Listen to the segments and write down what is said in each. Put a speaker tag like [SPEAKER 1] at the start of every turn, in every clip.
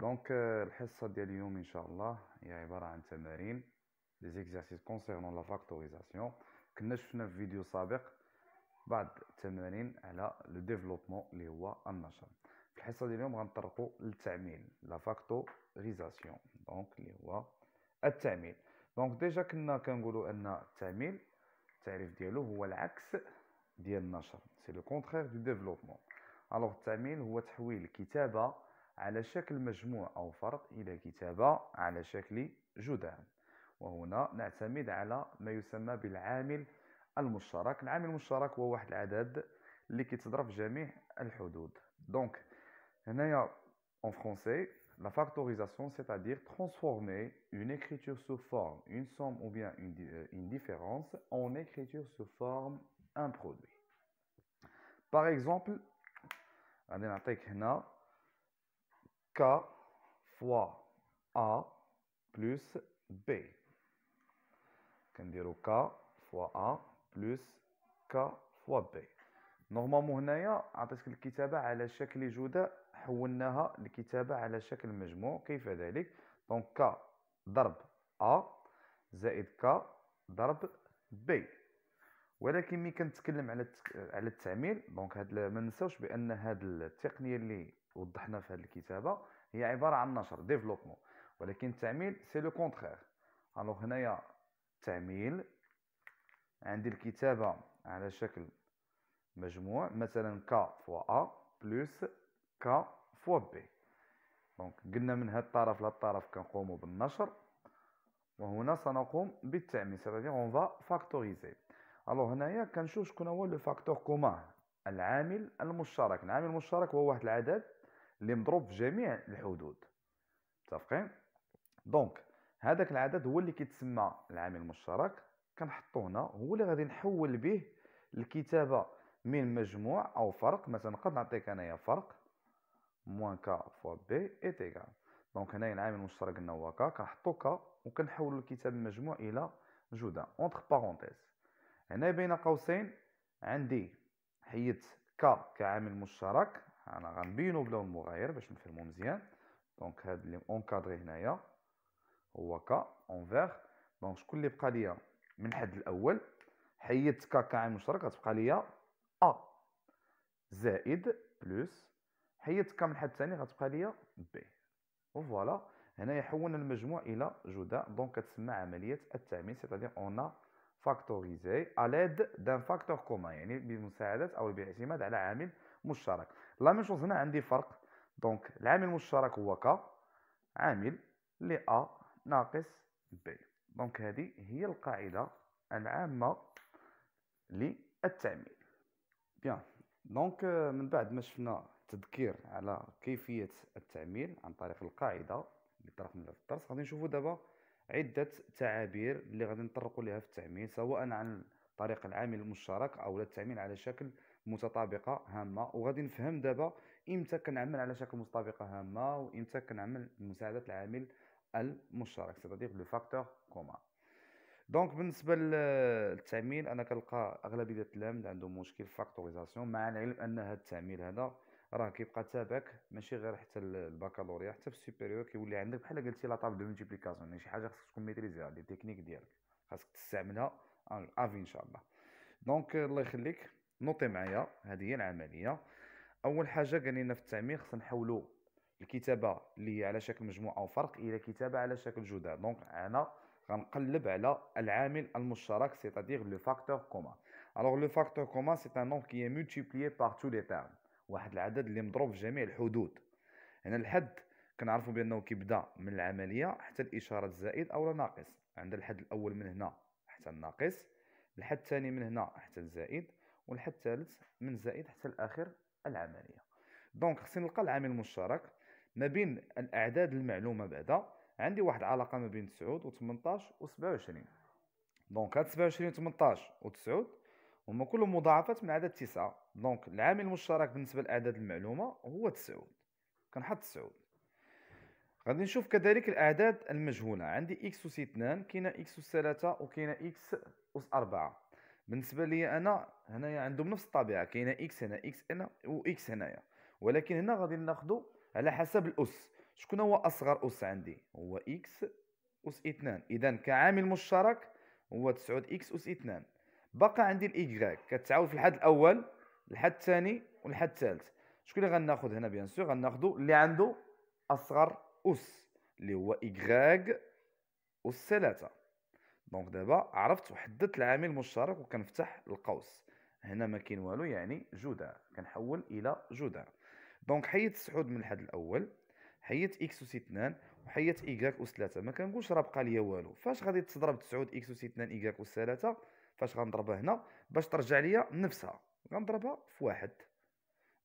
[SPEAKER 1] دونك الحصه ديال اليوم ان شاء الله هي عباره عن تمارين لي زيكزارسيس كونسيرنون لا فاكتوريزاسيون كنا شفنا في فيديو سابق بعض التمارين على لو ديفلوبمون اللي هو النشر في الحصه ديال اليوم غنطرقوا للتعميل لا فاكتوريزاسيون دونك اللي هو التعميل دونك ديجا كنا كنقولوا ان التعميل التعريف ديالو هو العكس ديال النشر سي لو كونترير دو ديفلوبمون الوغ التعميل هو تحويل كتابه على شكل مجموع أو فرق إلى كتابة على شكل جدان وهنا نعتمد على ما يسمى بالعامل المشترك العامل المشترك هو واحد العدد اللي كيتضرب في جميع الحدود دونك هنايا اون فرونسي لا فاكتوريزاسيون سي تادير ترانسفورمي اون اكريتور سو فورم اون سوم او بيان اون ديفيرونس اون اكريتور سو فورم ان برودوي باغ اكزومبل غادي نعطيك هنا K fois A plus B كنديرو K fois A plus K fois B نورمالمون هنايا عطيتك الكتابة على شكل جداء حولناها لكتابة على شكل مجموع كيف ذلك دونك K ضرب A زائد K ضرب B ولكن ملي كنتكلم على على التعميل دونك هاد ما ننساوش بان هاد التقنيه اللي وضحنا في هذه الكتابه هي عباره عن نشر ديفلوبمون ولكن التعميل سي لو كونترير الوغ هنايا تعميل عندي الكتابه على شكل مجموع مثلا ك فوا ا بلس ك فوا بي دونك قلنا من هذا الطرف لهاد الطرف كنقوم بالنشر وهنا سنقوم بالتعميل سيتادير اون فا فاكتوريزي الو هنايا كنشوف شكون هو لو فاكتور كومان العامل المشترك العامل المشترك هو واحد العدد اللي مضروب في جميع الحدود متفقين دونك هذاك العدد هو اللي كيتسمى العامل المشترك كنحطو هنا هو اللي غادي نحول به الكتابه من مجموع او فرق مثلا قد نعطيك انايا فرق موان كا فوا بي اي تيغا دونك هنايا العامل المشترك قلنا هو كا كنحطو كا وكنحولو الكتاب من مجموع الى جودا اونتر بارونتيز هنا بين قوسين عندي حيدت كا كعامل مشترك انا غنبينو بلون مغاير باش نفهمو مزيان دونك هاد لي اونكادري هنايا هو كا فيغ دونك شكون اللي بقى ليا من الحد الاول حيدت كا كعامل مشترك غتبقى ليا ا زائد بلوس حيدت كا من الحد الثاني غتبقى ليا بي وفوالا هنايا حولنا المجموع الى جداء دونك كتسمى عمليه التعميل سيتادير اون فاكتوريزي اليد دان فاكتور كومان يعني بمساعده او باعتماد على عامل مشترك لا ميم شوز هنا عندي فرق دونك العامل المشترك هو ك عامل ل ا ناقص ب دونك هذه هي القاعده العامه للتعميل بيان دونك آه، من بعد ما شفنا تذكير على كيفيه التعميل عن طريق القاعده اللي طرحنا في الدرس غادي نشوفوا دابا عده تعابير اللي غادي نطرقوا لها في التعميل سواء عن طريق العامل المشترك او التعميل على شكل متطابقه هامه وغادي نفهم دابا امتى كنعمل على شكل متطابقه هامه وامتى كنعمل مساعده العامل المشترك سيتادير لو فاكتور كومان دونك بالنسبه للتعميل انا كنلقى اغلبيه التلاميذ عندهم مشكل فاكتوريزاسيون مع العلم ان هذا التعميل هذا راه كيبقى تابعك ماشي غير حتى الباكالوريا حتى في السوبيريور كيولي عندك بحال قلتي لا طابل دو مولتيبليكاسيون يعني شي حاجه خاصك تكون ميتريزيها لي تكنيك ديالك خاصك تستعملها افي آه، ان شاء الله دونك euh، الله يخليك نوطي معايا هذه هي العمليه اول حاجه قال لنا في التعميق خصنا نحولوا الكتابه اللي هي على شكل مجموعه او فرق الى كتابه على شكل جداد دونك انا غنقلب على العامل المشترك سيتادير لو فاكتور كوما الوغ لو فاكتور كوما سي ان نوم كي مولتيبليي بار تو لي تيرم واحد العدد اللي مضروب في جميع الحدود هنا الحد كنعرفوا بانه كيبدا من العمليه حتى الاشاره الزائد او ناقص عند الحد الاول من هنا حتى الناقص الحد الثاني من هنا حتى الزائد والحد الثالث من زائد حتى الاخر العمليه دونك خصني نلقى العامل المشترك ما بين الاعداد المعلومه بعدا عندي واحد العلاقه ما بين 9 و 18 و 27 دونك هاد 27 و 18 و 9 هما كلهم مضاعفات من عدد 9 دونك العامل المشترك بالنسبه لاعداد المعلومه هو 9 كنحط 9 غادي نشوف كذلك الاعداد المجهوله عندي اكس اس 2 كاينه اكس اس 3 وكاينه اكس اس 4 بالنسبه لي انا هنايا عندهم نفس الطبيعه كاينه اكس هنا اكس هنا واكس هنايا ولكن هنا غادي ناخذو على حسب الاس شكون هو اصغر اس عندي هو اكس اس 2 اذا كعامل مشترك هو 9 اكس اس 2 بقى عندي الايكغاك كتعاود في الحد الاول الحد الثاني والحد الثالث شكون اللي غناخذ هنا بيان سور غناخذو اللي عنده اصغر اس اللي هو ايكغاك اس 3 دونك دابا عرفت وحددت العامل المشترك وكنفتح القوس هنا ما كاين والو يعني جذع كنحول الى جذع دونك حيت السحود من الحد الاول حيت اكس اس 2 وحيدت ايكغيك اس 3 ما كنقولش راه بقى ليا والو فاش غادي تضرب تسعود اكس اس 2 ايكغيك اس 3 فاش غنضربها هنا باش ترجع ليا نفسها غنضربها في واحد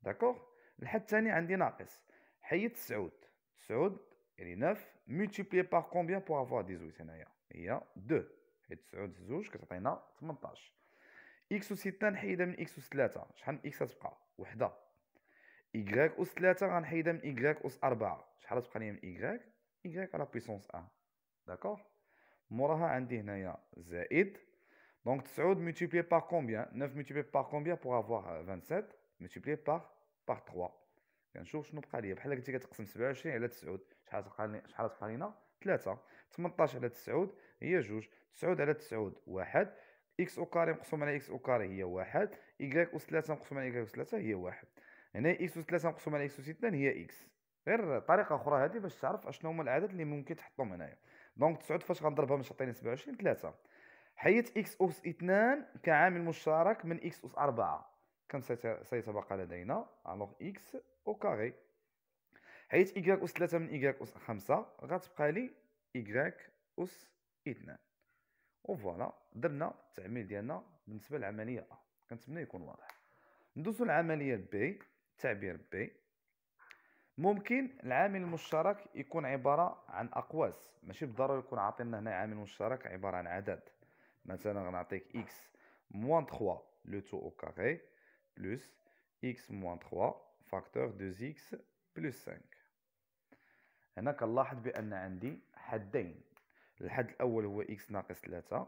[SPEAKER 1] داكوغ الحد الثاني عندي ناقص حيت تسعود تسعود يعني 9 ملتيبلي بار كومبيان بوغ افوار 18 هنايا هي 2 حيت 9 في 2 كتعطينا 18 اكس اس 6 نحيدها من اكس اس 3 شحال من اكس تبقى وحده y اس 3 غنحيدها من y اس 4 شحال تبقى لي من y y على بويسونس 1 داكوغ موراها عندي هنايا زائد دونك 9 ملتيبلي باغ كومبيان 9 ملتيبلي باغ كومبيان بوغ افوار 27 ملتيبلي باغ باغ 3 كنشوف شنو بقى ليا بحال قلتي كتقسم 27 على 9 شحال تبقى لنا 3 18 على 9 هي 2 9 على 9 1 اكس او كاري مقسوم على اكس او كاري هي 1 يغيك اس 3 مقسوم على يغيك اس 3 هي 1 هنا اكس اس 3 مقسوم على اكس اس 2 هي اكس غير طريقه اخرى هذه باش تعرف اشنو هما الاعداد اللي ممكن تحطهم هنايا دونك 9 فاش غنضربها باش تعطيني 27 3 حيت اكس اس 2 كعامل مشترك من اكس اس 4 كم سيتبقى لدينا الوغ اكس او كاري حيت y اس 3 من y اس 5 غتبقى لي y أس اثنان وفوالا درنا التعميل ديالنا بالنسبة للعملية أ كنتمنى يكون واضح ندوزو للعملية بي تعبير بي ممكن العامل المشترك يكون عبارة عن أقواس ماشي بالضرورة يكون عاطينا هنا عامل مشترك عبارة عن عدد مثلا غنعطيك إكس موان 3 لو تو أو كاري بلوس إكس موان 3 فاكتور 2 إكس بلوس 5 هنا كنلاحظ بأن عندي حدين الحد الاول هو اكس ناقص 3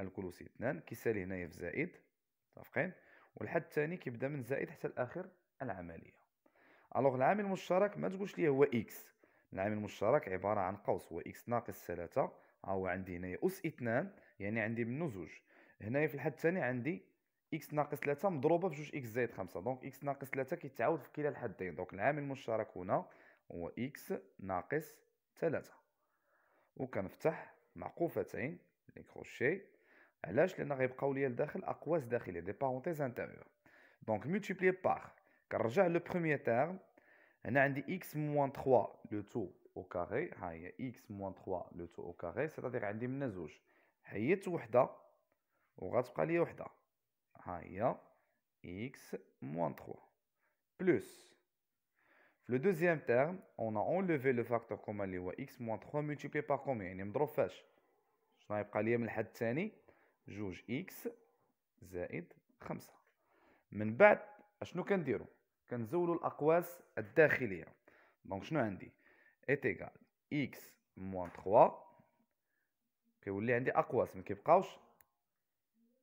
[SPEAKER 1] الكلوس 2 كيسالي هنايا في زائد متفقين والحد الثاني كيبدا من زائد حتى الاخر العمليه الوغ العامل المشترك ما تقولش ليه هو اكس العامل المشترك عباره عن قوس هو اكس ناقص 3 هو عندي هنايا اس 2 يعني عندي منه زوج هنايا في الحد الثاني عندي اكس ناقص 3 مضروبه في جوج اكس زائد 5 دونك اكس ناقص 3 كيتعاود في كلا الحدين دونك العامل المشترك هنا هو اكس ناقص 3 وكنفتح معقوفتين لي كروشي علاش لان غيبقاو ليا لداخل اقواس داخليه دي بارونتيز انتيريور دونك ملتيبلي باغ كنرجع لو بروميير تيرم هنا عندي اكس موان 3 لو تو او كاري ها هي x موان 3 لو تو او كاري سيتادير عندي منها زوج حيدت وحده وغتبقى ليا وحده ها هي x موان 3 بلس في لو دوزيام تيرم اون اونليفي لو فاكتور كومان اللي هو اكس موان 3 ملتيبلي باغ كومبيان يعني مضروب فاش شنو يبقى ليا من الحد الثاني جوج اكس زائد خمسة من بعد اشنو كنديرو كنزولو الاقواس الداخليه دونك شنو عندي ايت ايكال اكس موان 3 كيولي عندي اقواس ما كيبقاوش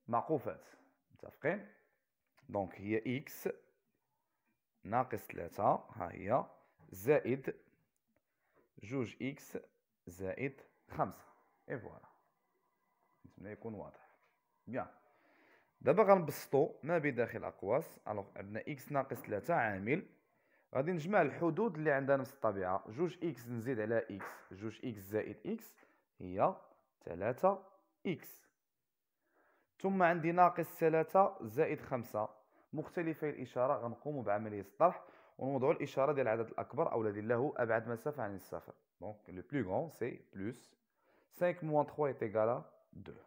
[SPEAKER 1] معقوفات متفقين دونك هي اكس ناقص ثلاثة ها هي زائد جوج إكس زائد خمسة إي فوالا نتمنى يكون واضح بيان دابا غنبسطو ما بداخل الأقواس ألوغ عندنا إكس ناقص ثلاثة عامل غادي نجمع الحدود اللي عندها نفس الطبيعة جوج إكس نزيد على إكس جوج إكس زائد إكس هي ثلاثة إكس ثم عندي ناقص ثلاثة زائد خمسة مختلفي الاشاره غنقوم بعمليه الطرح ونوضعوا الاشاره ديال العدد الاكبر او الذي له ابعد مسافه عن الصفر دونك لو بلو غون سي بلس 5 موان 3 est égal 2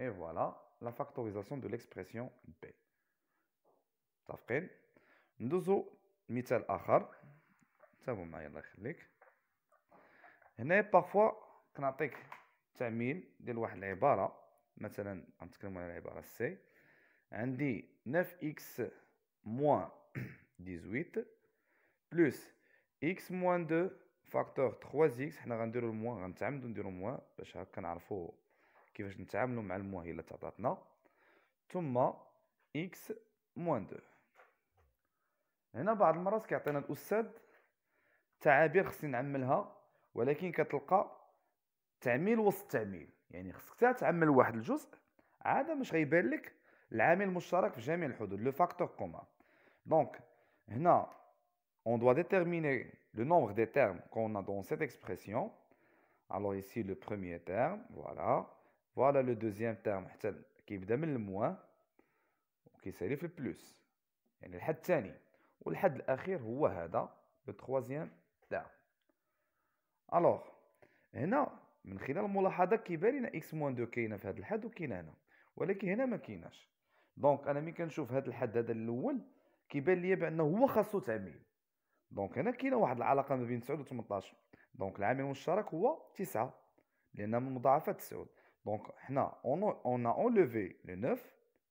[SPEAKER 1] اي فوالا لا فاكتوريزاسيون دو ليكسبرسيون بي متفقين ندوزو مثال اخر تابعوا معايا الله يخليك هنا بارفوا كنعطيك تعميل ديال واحد العباره مثلا غنتكلموا على العباره سي عندي 9x moins 18 بلس x moins 2 فاكتور 3x حنا غنديرو الموان غنتعمدو نديرو موان باش هكا نعرفو كيفاش نتعاملو مع الموان اللي تعطاتنا ثم x moins 2 هنا بعض المرات كيعطينا الاستاذ تعابير خصني نعملها ولكن كتلقى تعميل وسط تعميل يعني خصك تعمل واحد الجزء عاده مش غيبان لك العامل المشترك في جميع الحدود لو فاكتور كومان دونك هنا on doit déterminer le nombre des termes qu'on a dans cette expression alors ici le premier terme voilà voilà le deuxième terme حتى كيبدا من الموان وكيسالي في البلوس يعني الحد الثاني والحد الاخير هو هذا لو تخوازيام تاعو الوغ هنا من خلال الملاحظه كيبان لنا اكس موان دو كاينه في هذا الحد وكاينه هنا ولكن هنا ما كايناش دونك انا ملي كنشوف هذا الحد هذا الاول كيبان ليا بانه هو خاصو تعميم دونك هنا كاينه واحد العلاقه ما بين 9 و 18 دونك العامل المشترك هو 9 لان من مضاعفات 9 دونك حنا اون اون لوفي لو 9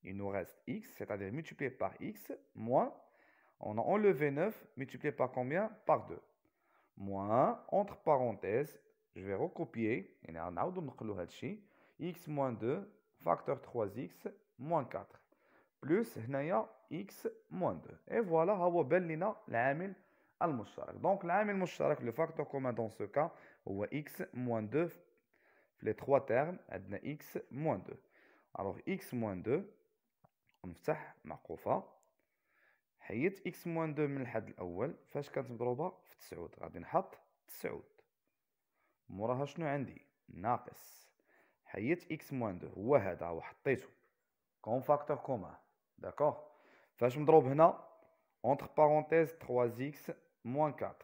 [SPEAKER 1] il nous reste x c'est-à-dire multiplié par x moins on a enlevé 9 multiplié par combien par 2 moins entre parenthèses je vais recopier et on a x moins 2 facteur 3x moins 4 بلس هنايا اكس موان 2 اي فوالا ها هو بان لينا العامل المشترك دونك العامل المشترك لو فاكتور كومان دون سو كا هو اكس موان 2 في لي 3 تيرم عندنا اكس موان 2 الوغ اكس موان 2 نفتح معقوفه حيت اكس موان 2 من الحد الاول فاش كانت مضروبه في 9 غادي نحط 9 موراها شنو عندي ناقص حيت اكس موان 2 هو هذا وحطيته كون فاكتور كومان داكوغ فاش مضروب هنا اونتر بارونتيز 3x موان 4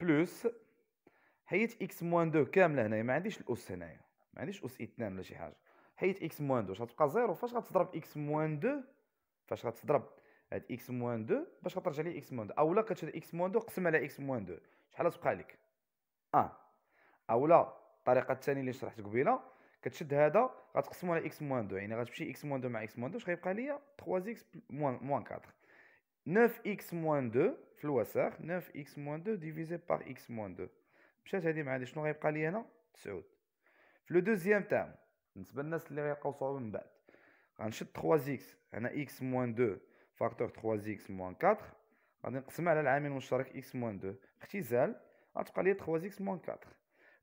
[SPEAKER 1] بلوس حيت اكس موان 2 كامله هنايا ما عنديش الاس هنايا ما عنديش اس 2 ولا شي حاجه حيت اكس موان 2 غتبقى زيرو فاش غتضرب اكس موان 2 فاش غتضرب هاد اكس موان 2 باش غترجع لي اكس موان 2 اولا كتشد اكس موان 2 قسم على اكس موان 2 شحال تبقى لك 1 آه. اولا الطريقه الثانيه اللي شرحت قبيله كتشد هذا غتقسمو على اكس موان دو يعني غتمشي اكس موان دو مع اكس موان دو غيبقى ليا 3 اكس موان موان 4 9 اكس موان دو في الوسخ 9 اكس موان دو ديفيزي باغ اكس موان دو مشات هادي معادي شنو غيبقى ليا هنا 9 في لو دوزيام تام بالنسبه للناس اللي غيلقاو صعوبه من بعد غنشد 3 اكس هنا اكس موان دو فاكتور 3 اكس موان 4 غادي نقسمها على العامل المشترك اكس موان دو اختزال غتبقى ليا 3 اكس موان 4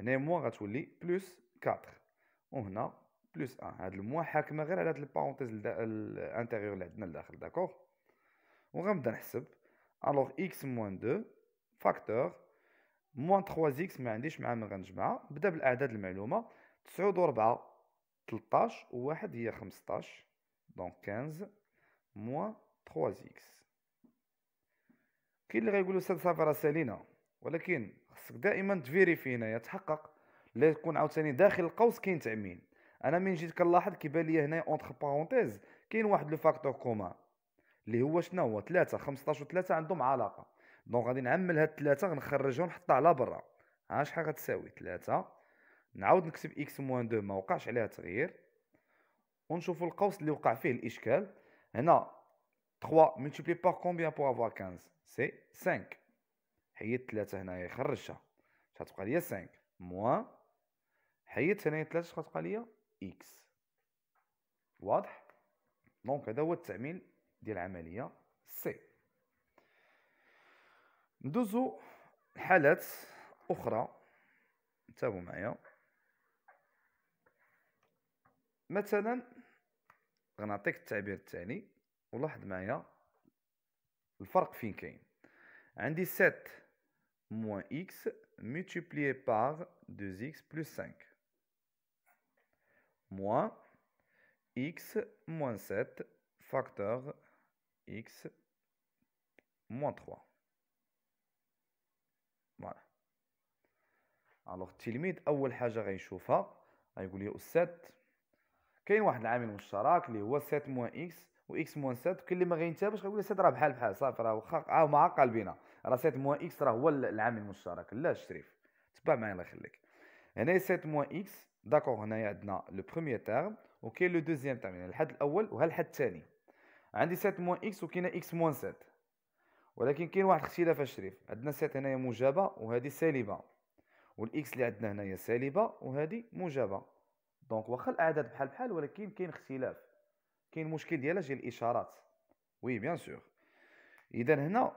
[SPEAKER 1] هنا موان غتولي بلوس 4 وهنا بلوس 1 هاد الموان حاكمه غير على هاد البارونتيز الانتيريور اللي عندنا لداخل داكوغ وغنبدا نحسب الوغ اكس موان 2 فاكتور موان 3 اكس ما عنديش مع من غنجمعها بدا بالاعداد المعلومه 9 و 4 13 و 1 هي 15 دونك 15 موان 3 اكس كاين اللي غيقولوا ساد صافي راه سالينا ولكن خاصك دائما تفيريفينا يتحقق لا يكون عاوتاني داخل القوس كاين تامين انا من جيت كنلاحظ كيبان لي هنا اونتر بارونتيز كاين واحد لو فاكتور كوما اللي هو شنو هو 3 15 و 3 عندهم علاقه دونك غادي نعمل هاد 3 غنخرجهم نحطها على برا ها شحال غتساوي 3 نعاود نكتب اكس موان 2 ما وقعش عليها تغيير ونشوفوا القوس اللي وقع فيه الاشكال هنا 3 ملتيبلي بار كومبيان بوغ افوار 15 سي 5 حيد ثلاثة هنايا يخرجها اش غتبقى ليا سانك موا حيد هنايا ثلاثة اش غتبقى ليا اكس واضح دونك هذا هو التعميل ديال العملية سي ندوزو لحالات أخرى نتابعو معايا مثلا غنعطيك التعبير الثاني ولاحظ معايا الفرق فين كاين عندي 7 moins x multiplié par 2x plus 5 moins x moins 7 facteur x moins 3. Voilà. Alors, tu limites الوغ التلميذ اول حاجه غيشوفها غيقول لي استاذ كاين واحد العامل مشترك اللي هو 7 موان اكس و اكس موان 7 كل اللي ما غينتابش غيقول لي 7 راه بحال بحال صافي راه واخا ما عقل بينا راه سيت موان اكس راه هو العامل المشترك لا الشريف تبع معايا الله يخليك هنايا سيت موان اكس داكور هنايا عندنا لو بروميي تيرم وكاين لو دوزيام تيرم يعني الحد الاول وها الحد الثاني عندي سيت موان اكس وكاينه اكس موان سيت ولكن كاين واحد الاختلاف الشريف عندنا سيت هنايا موجبه وهذه سالبه والاكس اللي عندنا هنايا سالبه وهذه موجبه دونك واخا الاعداد بحال بحال ولكن كاين اختلاف كاين مشكل ديالها جي الاشارات وي بيان سور اذا هنا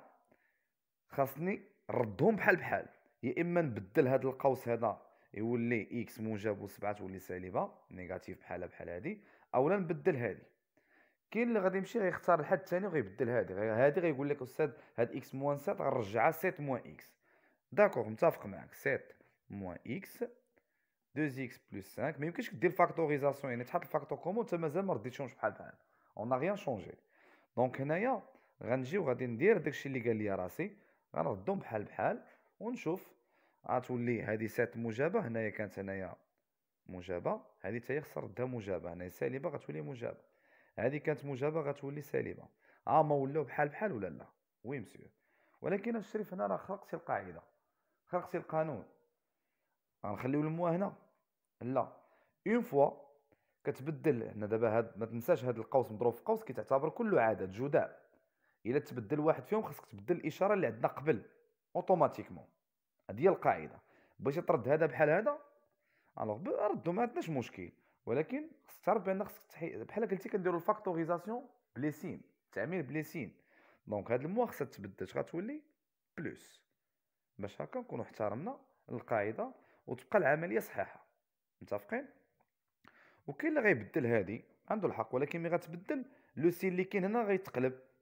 [SPEAKER 1] خاصني ردهم بحال بحال يا اما نبدل هذا القوس هذا يولي اكس موجب وسبعة تولي سالبه نيجاتيف بحالها بحال هادي اولا نبدل هادي كاين اللي غادي يمشي غيختار الحد الثاني وغيبدل هادي هادي غيقول لك استاذ هاد اكس موان 7 غنرجعها 7 موان اكس داكوغ متفق معاك 7 موان اكس 2 اكس بلس 5 ما يمكنش دير فاكتوريزاسيون يعني تحط الفاكتور كومون حتى مازال ما رديتهمش بحال بحال اون غيان شونجي دونك هنايا غنجي وغادي ندير داكشي اللي قال لي راسي غنردهم بحال بحال ونشوف غتولي هذه سات موجبه هنايا كانت هنايا موجبه هذه تاهي خسر خصها ردها موجبه هنايا سالبه غتولي موجبه هذه كانت موجبه غتولي سالبه ما ولاو بحال بحال ولا لا وي مسيو ولكن الشريف هنا راه خرقتي القاعده خرقتي القانون غنخليو المواهنه لا اون فوا كتبدل هنا دابا هاد ما تنساش هاد القوس مضروب في قوس كيتعتبر كله عدد جداء الا تبدل واحد فيهم خاصك تبدل الاشاره اللي عندنا قبل اوتوماتيكمون هذه هي القاعده باش ترد هذا بحال هذا الوغ ردو ما عندناش مشكل ولكن خصك تعرف بان خصك تحي... بحال قلتي كنديروا الفاكتوريزاسيون بليسين تعمير بليسين دونك هاد الموا خصها تبدل غتولي بلوس باش هكا نكونوا احترمنا القاعده وتبقى العمليه صحيحه متفقين وكاين اللي غيبدل هادي عنده الحق ولكن ملي غتبدل لو سين اللي كاين هنا غيتقلب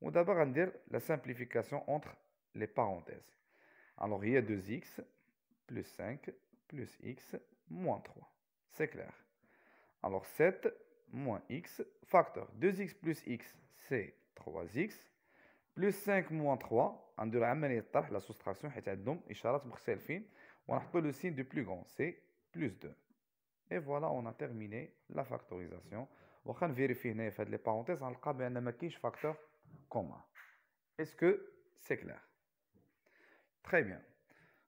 [SPEAKER 1] On d'abord on dire la simplification entre les parenthèses. Alors il y a 2x plus 5 plus x moins 3. C'est clair. Alors 7 moins x facteur. 2x plus x c'est 3x. Plus 5 moins 3, on doit la soustraction, on a le signe du plus grand, c'est plus 2. Et voilà, on a terminé la factorisation. On va vérifier les parenthèses, on a le facteur commun. اسكو سي que c'est clair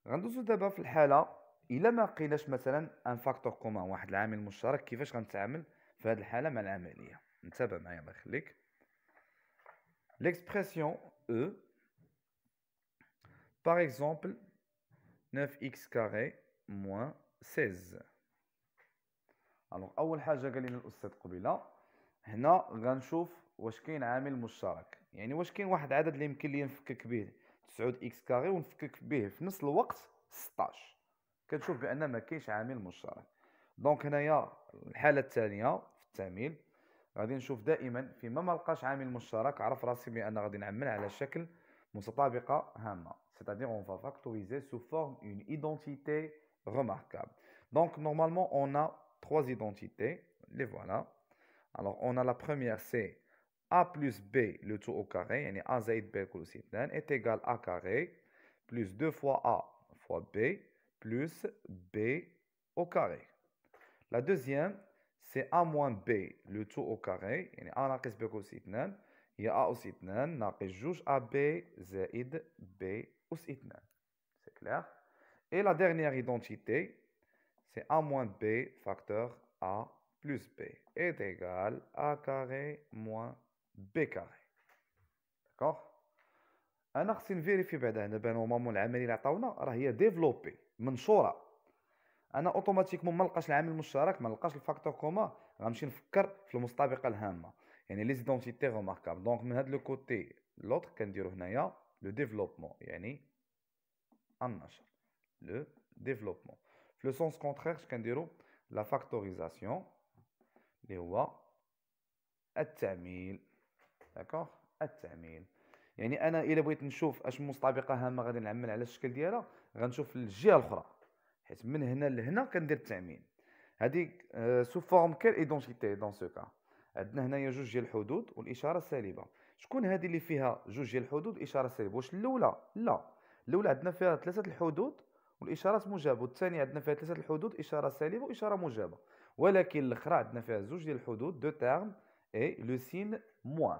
[SPEAKER 1] غندوزو دابا في الحاله الا ما لقيناش مثلا ان فاكتور كومان واحد العامل مشترك كيفاش غنتعامل في هذه الحاله مع العمليه انتبه معايا الله يخليك l'expression e par exemple 9x carré moins 16 الوغ اول حاجه قال لنا الاستاذ قبيله هنا غنشوف واش كاين عامل مشترك يعني واش كاين واحد العدد اللي يمكن لي نفكك به 9 اكس كاري ونفكك به في نفس الوقت 16 كنشوف بان ما كاينش عامل مشترك دونك هنايا الحاله الثانيه في التعميل غادي نشوف دائما فيما ما لقاش عامل مشترك عرف راسي بان غادي نعمل على شكل متطابقه هامه c'est-à-dire on va factoriser sous forme une identité remarquable donc normalement on a trois identités les voilà alors on a la première c'est a plus b le tout au carré et a b est égal à carré plus 2 fois a fois b plus b au carré la deuxième c'est a moins b le tout au carré يعني a naqis b plus 2 هي a 2 b 2 c'est clair et la dernière identité c'est a moins b facteur a plus b est égal à carré moins بي كاري داكوغ انا خصني نفيريفي بعدا هنا بان نورمالمون العمليه اللي عطاونا راه هي ديفلوبي منشوره انا اوتوماتيكمون ما نلقاش العامل المشترك ما نلقاش الفاكتور كوما غنمشي نفكر في المستبقه الهامه يعني لي زيدونتيتي غوماركاب دونك من هاد لو كوتي لوطر كنديرو هنايا لو ديفلوبمون يعني النشر لو ديفلوبمون في لو سونس كونترير اش كنديرو لا فاكتوريزاسيون اللي هو التعميل داكوغ التعميل يعني انا الا بغيت نشوف اش مستبقه هامه غادي نعمل على الشكل ديالها غنشوف الجهه الاخرى حيت من هنا لهنا كندير التعميل هذيك سو فورم كير ايدونتيتي دون سو كا عندنا هنايا جوج ديال الحدود والاشاره السالبه شكون هذه اللي فيها جوج ديال الحدود اشاره السالبه واش الاولى لا الاولى عندنا فيها ثلاثه الحدود والاشارات موجبه والثانيه عندنا فيها ثلاثه الحدود اشاره سالبه واشاره موجبه ولكن الاخرى عندنا فيها زوج ديال الحدود دو تيرم اي لو سين موان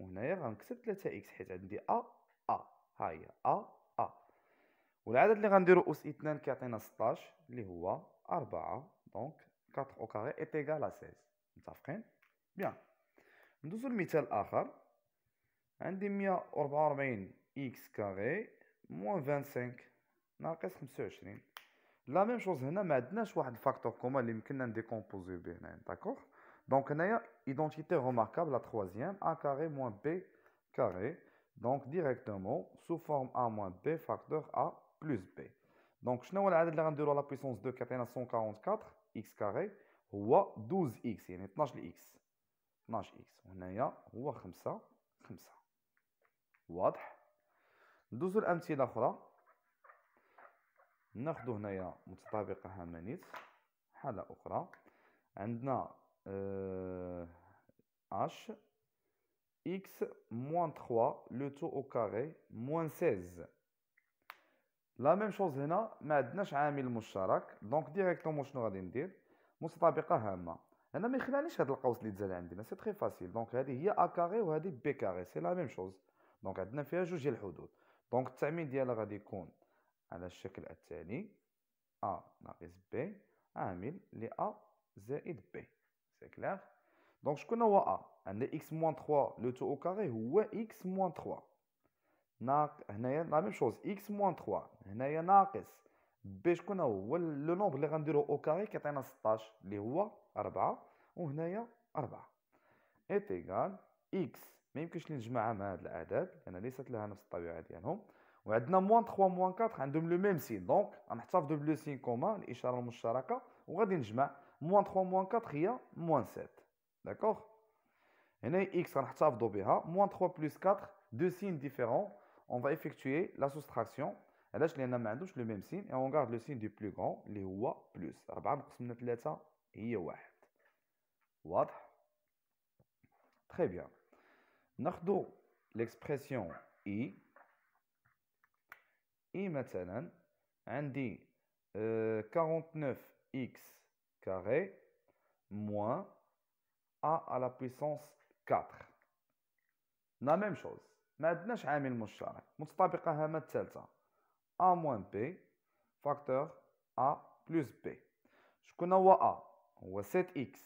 [SPEAKER 1] وهنايا غنكتب 3 اكس حيت عندي ا ا ها هي ا ا والعدد اللي غنديرو اس 2 كيعطينا 16 اللي هو 4 دونك 4 او كاري اي ايغال ا 16 متفقين بيان ندوزو لمثال الاخر عندي 144 اكس كاري موان 25 ناقص 25 لا ميم شوز هنا ما عندناش واحد الفاكتور كومون اللي يمكننا نديكومبوزي به هنا داكوغ Donc, on a identité remarquable, la troisième, a carré moins b carré. Donc, directement, sous forme a moins b facteur a plus b. Donc, je n'ai pas de la puissance 2 144 x carré, ou 12x, il On a 12x. 12x. On a 5, 5. واضح ندوزو الامثله اخرى ناخذ هنايا متطابقه همانيت autre. اخرى عندنا euh, h, x moins 3, le tout au carré, moins 16. لا ميم شوز هنا ما عندناش عامل مشترك دونك ديريكتومون شنو غادي ندير متطابقه هامه هنا ما يخلانيش هذا القوس اللي تزال عندنا سي تري فاسيل دونك هذه هي ا كاري وهذه بي كاري سي لا ميم شوز دونك عندنا فيها جوج ديال الحدود دونك التعميم ديالها غادي يكون على الشكل التالي ا ناقص بي عامل ل ا زائد بي C'est clair Donc, je connais A. x moins 3, le tout au carré, ou x moins 3. La même chose, x moins 3. هنايا ناقص ب شكون هو لو نومبر اللي غنديرو او كاري كيعطينا 16 اللي هو 4 وهنايا 4 ايتيغال اكس ما يمكنش لي نجمعها مع هاد الاعداد لان ليست لها نفس الطبيعه ديالهم وعندنا موان 3 موان 4 عندهم لو ميم سين دونك غنحتفظوا بلو سين كومان الاشاره المشتركه وغادي نجمع moins 3, moins 4, il y a moins 7. D'accord Et là, x, moins 3 plus 4, deux signes différents. On va effectuer la soustraction. Et là, je l'ai le même signe. Et on garde le signe du plus grand, les wa plus. 4 3, bah, Très bien. ناخذ l'expression i. i مثلا عندي 49x carré moins a à la puissance 4 la même chose ما عندناش عامل مشترك de chose. a moins b facteur a plus b شكون هو a 7x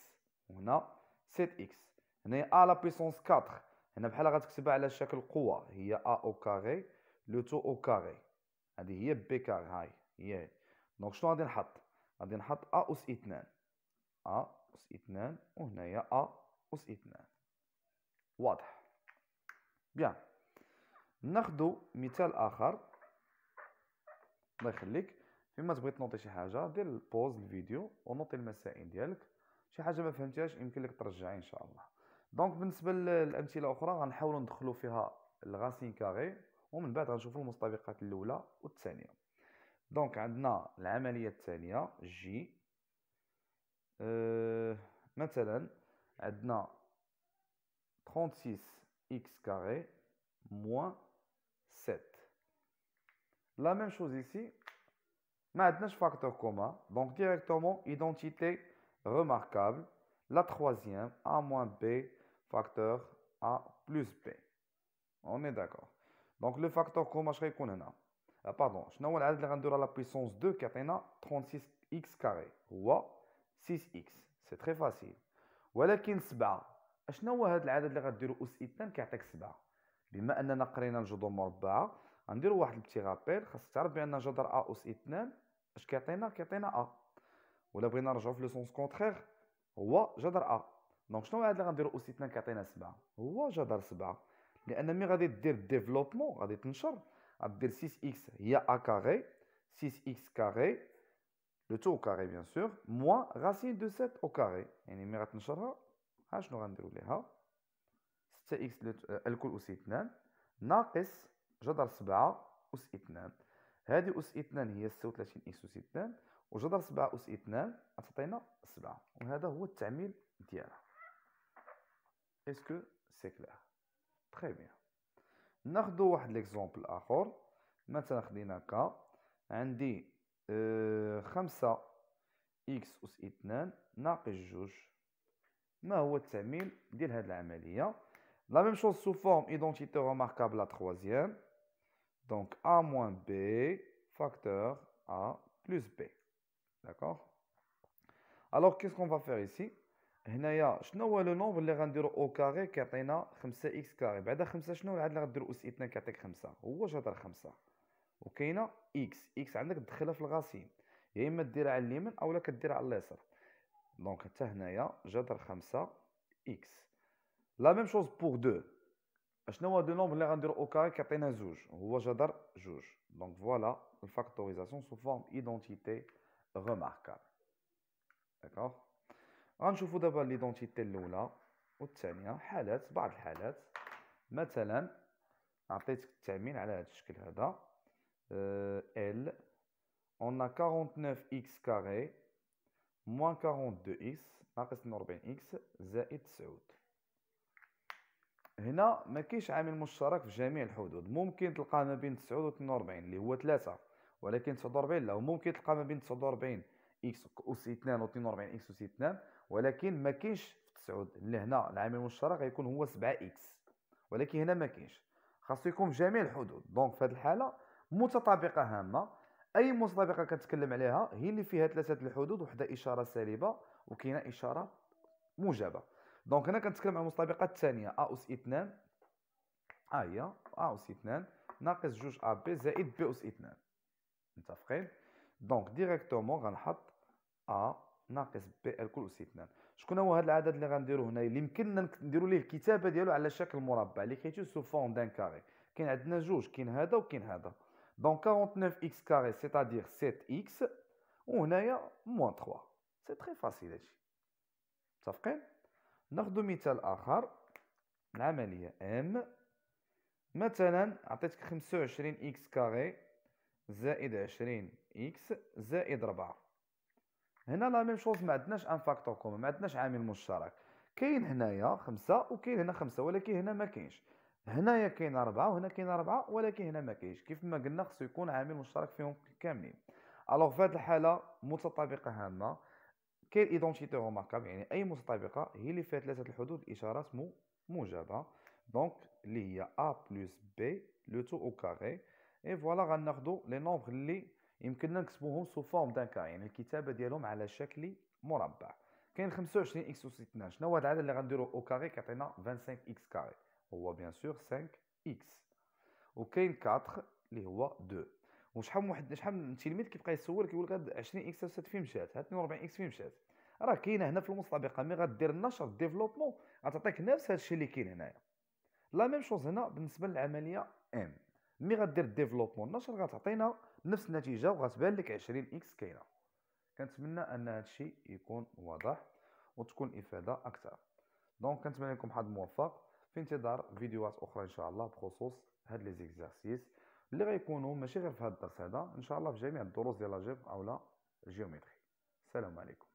[SPEAKER 1] On a 7x On a à la puissance 4 هنا بحال غتكتبها على شكل a au carré, le tout au carré. هذه هي b carré. Donc, je vais vous dire غادي نحط أ أس اثنان أ أس اثنان وهنايا أ أس اثنان واضح بيان ناخدو مثال آخر الله يخليك فيما تبغي تنوطي شي حاجه دير البوز الفيديو ونوطي المسائل ديالك شي حاجه ما فهمتهاش يمكن لك ترجعي ان شاء الله دونك بالنسبه للامثله اخرى غنحاولوا ندخلوا فيها الغاسين كاري ومن بعد غنشوفوا المسطبقات الاولى والثانيه donc عندنا l'opération J. جي euh, مثلا 36 x carré moins 7 la même chose ici pas je facteur commun donc directement identité remarquable la troisième a moins b facteur a plus b on est d'accord donc le facteur commun je vais pardon, je vais la puissance 2 qui 36x carré. Ou 6x. C'est très facile. ولكن 7 هو هذا العدد اللي غديرو اس اثنان كيعطيك بما اننا قرينا واحد البتي غابيل جذر ا اش كيعطينا كيعطينا ا ولا بغينا في لو سونس هو جذر ا دونك شنو اللي كيعطينا هو جذر لان غادي دير ديفلوبمون غادي تنشر 6x, il y a a carré, 6x carré, le tout au carré bien sûr, moins racine de 7 au carré. يعني مي غتنشرها ها شنو غنديرو ليها 6x الكل أس 2 ناقص جذر 7 أس 2 هذه اس 2 هي 36x أس 2 وجذر 7 اس 2 غتعطينا 7 وهذا هو التعميل ديالها que c'est clair Très bien nous va prendre un autre exemple. Par exemple, on a K. J'ai 5X plus 2. On a la quantité. c'est ce que l'on fait dans cette opération La même chose sous forme d'identité remarquable à la troisième. Donc, A moins B facteur A plus B. D'accord Alors, qu'est-ce qu'on va faire ici هنايا شنو هو لو نومبر اللي غنديرو او كاري كيعطينا 5 اكس كاري بعدا 5 شنو العدد اللي غديرو اس 2 كيعطيك 5 هو جذر 5 وكاينه اكس اكس عندك تدخلها في الغاسيم يا اما ديرها على اليمين اولا كديرها على اليسار دونك حتى هنايا جذر 5 اكس لا ميم شوز بوغ 2 شنو هو دو نومبر اللي غنديرو او كاري كيعطينا زوج هو جذر جوج دونك فوالا الفاكتوريزاسيون سو فورم ايدونتيتي ريماركابل داكوغ غنشوفوا دابا ليدونتيتي الاولى والثانيه حالات بعض الحالات مثلا عطيتك التعميل على هذا الشكل هذا ال اون 49 اكس كاري موان 42 اكس ناقص 40 اكس زائد 9 هنا ما كاينش عامل مشترك في جميع الحدود ممكن تلقى ما بين 9 و 42 اللي هو 3 ولكن 49 لا وممكن تلقى ما بين 49 اكس اس 2 و 42 اكس اس 2 ولكن ما كاينش في تسعود اللي هنا العامل المشترك غيكون هو 7 اكس ولكن هنا ما كاينش خاصو يكون في جميع الحدود دونك في هذه الحاله متطابقه هامه اي متطابقه كنتكلم عليها هي اللي فيها ثلاثه الحدود وحده اشاره سالبه وكاينه اشاره موجبه دونك هنا كنتكلم على المتطابقه الثانيه ا اس 2 ها هي ا اس 2 ناقص جوج ا بي زائد بي اس 2 متفقين دونك ديريكتومون غنحط ا ناقص بي ال كل أس 2 شكون هو هذا العدد اللي غنديروه هنا اللي يمكننا نديروا ليه الكتابه ديالو على شكل مربع اللي كيتو سو فون دان كاري كاين عندنا جوج كاين هذا وكاين هذا دونك 49 اكس كاري سي تادير 7 اكس وهنايا موان 3 سي تري فاسيل هادشي متفقين ناخذ مثال اخر العمليه ام مثلا عطيتك 25 اكس كاري زائد 20 اكس زائد 4 هنا لا ميم شوز ما عندناش ان فاكتور كوم ما عندناش عامل مشترك كاين هنايا خمسة وكاين هنا خمسة ولكن هنا ما كاينش هنايا كاين أربعة وهنا كاين أربعة ولكن هنا ما كاينش كيف ما قلنا خصو يكون عامل مشترك فيهم كاملين الوغ في هذه الحالة متطابقة هامة كاين ايدونتيتي روماركابل يعني أي متطابقة هي اللي فيها ثلاثة الحدود الإشارات موجبة دونك اللي هي أ بلوس بي لو تو أو كاغي إي فوالا غناخدو لي نومبر اللي يمكننا نكتبوهم سو فورم دان كا يعني الكتابه ديالهم على شكل مربع كاين 25 اكس اس 12 شنو هو العدد اللي غنديرو او كاري كيعطينا 25 اكس كاري هو بيان سور 5 اكس وكاين 4 اللي هو 2 وشحال من واحد شحال من تلميذ كيبقى يسول كيقول لك 20 اكس اس فين مشات 42 اكس فين مشات راه كاينه هنا في المسابقه مي غدير النشر ديفلوبمون غتعطيك نفس هذا الشيء اللي كاين هنايا لا ميم شوز هنا بالنسبه للعمليه ام مي غدير ديفلوبمون النشر غتعطينا نفس النتيجه وغتبان لك 20 اكس كاينه كنتمنى ان الشيء يكون واضح وتكون الافاده اكثر دونك كنتمنى لكم حظ موفق في انتظار فيديوهات اخرى ان شاء الله بخصوص هاد لي زيكزارسيس اللي غيكونوا ماشي غير في هاد الدرس هذا ان شاء الله في جميع الدروس ديال لاجيب اولا الجيومتري السلام عليكم